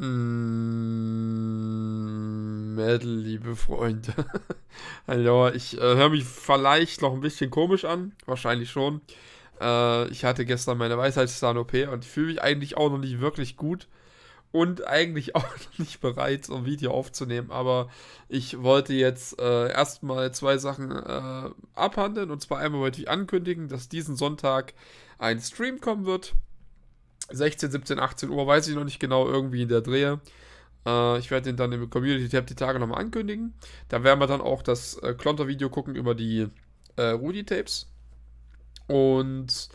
Mm, Mädel, liebe Freunde. Hallo, ich äh, höre mich vielleicht noch ein bisschen komisch an. Wahrscheinlich schon. Äh, ich hatte gestern meine Weisheitszahn-OP und fühle mich eigentlich auch noch nicht wirklich gut. Und eigentlich auch noch nicht bereit, um Video aufzunehmen. Aber ich wollte jetzt äh, erstmal zwei Sachen äh, abhandeln. Und zwar einmal wollte ich ankündigen, dass diesen Sonntag ein Stream kommen wird. 16, 17, 18 Uhr, weiß ich noch nicht genau, irgendwie in der Drehe. Äh, ich werde den dann im Community-Tab die Tage nochmal ankündigen. Da werden wir dann auch das äh, Klonter-Video gucken über die äh, Rudi-Tapes. Und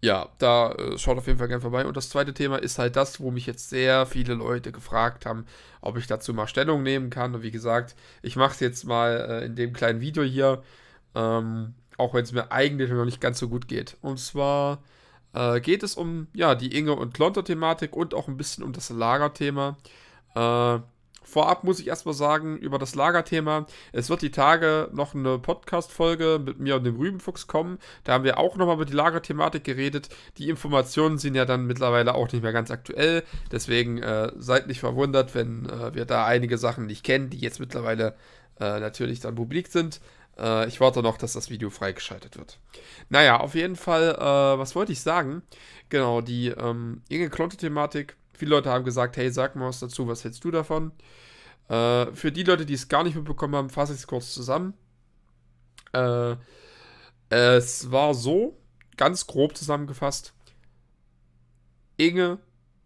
ja, da äh, schaut auf jeden Fall gerne vorbei. Und das zweite Thema ist halt das, wo mich jetzt sehr viele Leute gefragt haben, ob ich dazu mal Stellung nehmen kann. Und wie gesagt, ich mache es jetzt mal äh, in dem kleinen Video hier, ähm, auch wenn es mir eigentlich noch nicht ganz so gut geht. Und zwar äh, geht es um ja, die Inge- und Klonter-Thematik und auch ein bisschen um das Lagerthema. Äh, vorab muss ich erstmal sagen, über das Lagerthema, es wird die Tage noch eine Podcast-Folge mit mir und dem Rübenfuchs kommen. Da haben wir auch nochmal über die Lagerthematik geredet. Die Informationen sind ja dann mittlerweile auch nicht mehr ganz aktuell. Deswegen äh, seid nicht verwundert, wenn äh, wir da einige Sachen nicht kennen, die jetzt mittlerweile äh, natürlich dann publik sind. Äh, ich warte noch, dass das Video freigeschaltet wird. Naja, auf jeden Fall, äh, was wollte ich sagen? Genau, die ähm, Inge Klonte-Thematik. Viele Leute haben gesagt, hey, sag mal was dazu, was hältst du davon? Äh, für die Leute, die es gar nicht mitbekommen haben, fasse ich es kurz zusammen. Äh, es war so, ganz grob zusammengefasst, Inge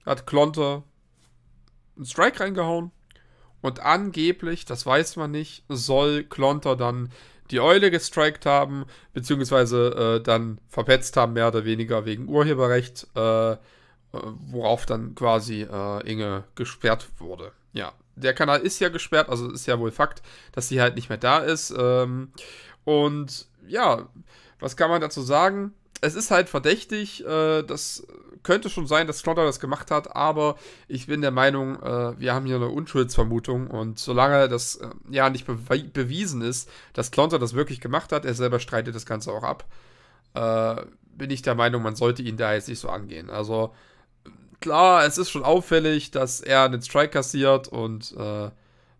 hat Klonte einen Strike reingehauen und angeblich, das weiß man nicht, soll Klonter dann die Eule gestrikt haben, beziehungsweise äh, dann verpetzt haben, mehr oder weniger wegen Urheberrecht, äh, worauf dann quasi äh, Inge gesperrt wurde. Ja, der Kanal ist ja gesperrt, also ist ja wohl Fakt, dass sie halt nicht mehr da ist. Ähm, und ja, was kann man dazu sagen? Es ist halt verdächtig, äh, dass könnte schon sein, dass Slaughter das gemacht hat, aber ich bin der Meinung, äh, wir haben hier eine Unschuldsvermutung und solange das äh, ja nicht be bewiesen ist, dass Slaughter das wirklich gemacht hat, er selber streitet das Ganze auch ab, äh, bin ich der Meinung, man sollte ihn da jetzt nicht so angehen. Also klar, es ist schon auffällig, dass er einen Strike kassiert und äh,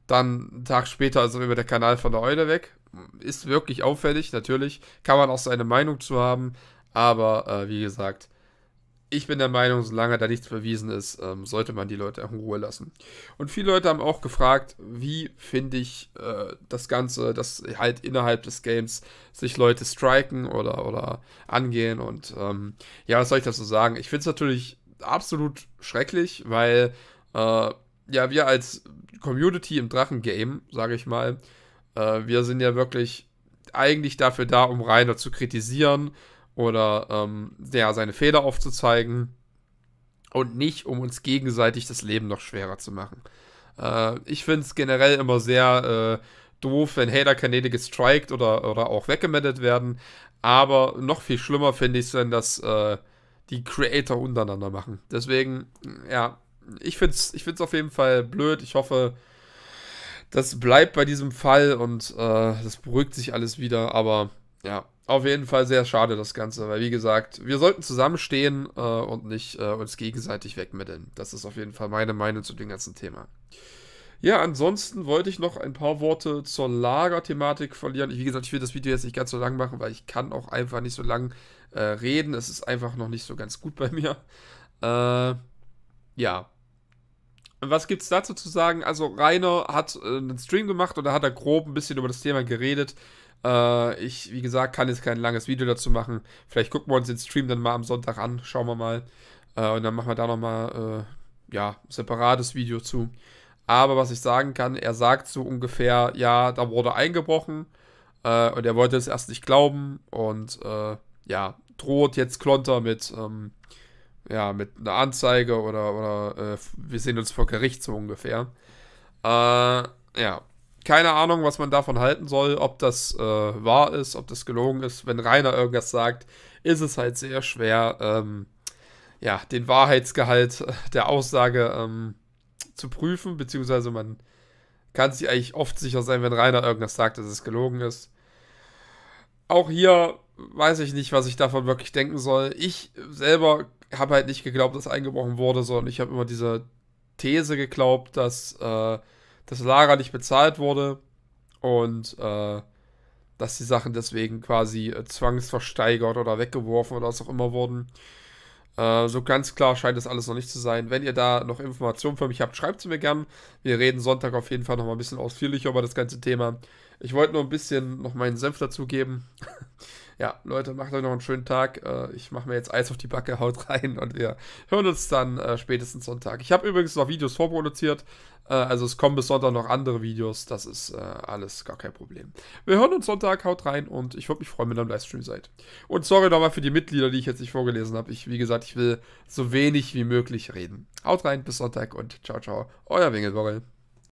dann einen Tag später ist er über der Kanal von der Eule weg. Ist wirklich auffällig, natürlich. Kann man auch seine Meinung zu haben. Aber äh, wie gesagt, ich bin der Meinung, solange da nichts bewiesen ist, ähm, sollte man die Leute in Ruhe lassen. Und viele Leute haben auch gefragt, wie finde ich äh, das Ganze, dass halt innerhalb des Games sich Leute striken oder, oder angehen. Und ähm, ja, was soll ich dazu sagen? Ich finde es natürlich absolut schrecklich, weil äh, ja, wir als Community im Drachen-Game, sage ich mal, äh, wir sind ja wirklich eigentlich dafür da, um Rainer zu kritisieren oder ähm, ja, seine Fehler aufzuzeigen und nicht, um uns gegenseitig das Leben noch schwerer zu machen. Äh, ich finde es generell immer sehr äh, doof, wenn Hater-Kanäle gestrikt oder, oder auch weggemeldet werden. Aber noch viel schlimmer finde ich es, wenn das äh, die Creator untereinander machen. Deswegen, ja, ich finde es ich find's auf jeden Fall blöd. Ich hoffe, das bleibt bei diesem Fall und äh, das beruhigt sich alles wieder. Aber ja, auf jeden Fall sehr schade, das Ganze, weil wie gesagt, wir sollten zusammenstehen äh, und nicht äh, uns gegenseitig wegmitteln. Das ist auf jeden Fall meine Meinung zu dem ganzen Thema. Ja, ansonsten wollte ich noch ein paar Worte zur Lagerthematik verlieren. Ich, wie gesagt, ich will das Video jetzt nicht ganz so lang machen, weil ich kann auch einfach nicht so lang äh, reden. Es ist einfach noch nicht so ganz gut bei mir. Äh, ja, was gibt es dazu zu sagen? Also Rainer hat äh, einen Stream gemacht und da hat er grob ein bisschen über das Thema geredet. Äh, ich, wie gesagt, kann jetzt kein langes Video dazu machen. Vielleicht gucken wir uns den Stream dann mal am Sonntag an. Schauen wir mal. Äh, und dann machen wir da nochmal äh, ja, separates Video zu. Aber was ich sagen kann, er sagt so ungefähr, ja, da wurde eingebrochen äh, und er wollte es erst nicht glauben und äh, ja, droht jetzt Klonter mit, ähm, ja, mit einer Anzeige oder, oder äh, wir sehen uns vor Gericht so ungefähr. Äh, ja, keine Ahnung, was man davon halten soll, ob das äh, wahr ist, ob das gelogen ist. Wenn Rainer irgendwas sagt, ist es halt sehr schwer, ähm, ja, den Wahrheitsgehalt der Aussage ähm, zu prüfen, beziehungsweise man kann sich eigentlich oft sicher sein, wenn Rainer irgendwas sagt, dass es gelogen ist. Auch hier weiß ich nicht, was ich davon wirklich denken soll. Ich selber habe halt nicht geglaubt, dass eingebrochen wurde, sondern ich habe immer diese These geglaubt, dass äh, das Lager nicht bezahlt wurde und äh, dass die Sachen deswegen quasi äh, zwangsversteigert oder weggeworfen oder was auch immer wurden. Äh, so ganz klar scheint das alles noch nicht zu sein. Wenn ihr da noch Informationen für mich habt, schreibt sie mir gern. Wir reden Sonntag auf jeden Fall nochmal ein bisschen ausführlicher über das ganze Thema. Ich wollte nur ein bisschen noch meinen Senf dazugeben. Ja, Leute, macht euch noch einen schönen Tag. Äh, ich mache mir jetzt Eis auf die Backe, haut rein und wir hören uns dann äh, spätestens Sonntag. Ich habe übrigens noch Videos vorproduziert. Äh, also es kommen bis Sonntag noch andere Videos. Das ist äh, alles gar kein Problem. Wir hören uns Sonntag, haut rein und ich würde mich freuen, wenn ihr am Livestream seid. Und sorry nochmal für die Mitglieder, die ich jetzt nicht vorgelesen habe. Ich, wie gesagt, ich will so wenig wie möglich reden. Haut rein, bis Sonntag und ciao, ciao. Euer Wingelborrel.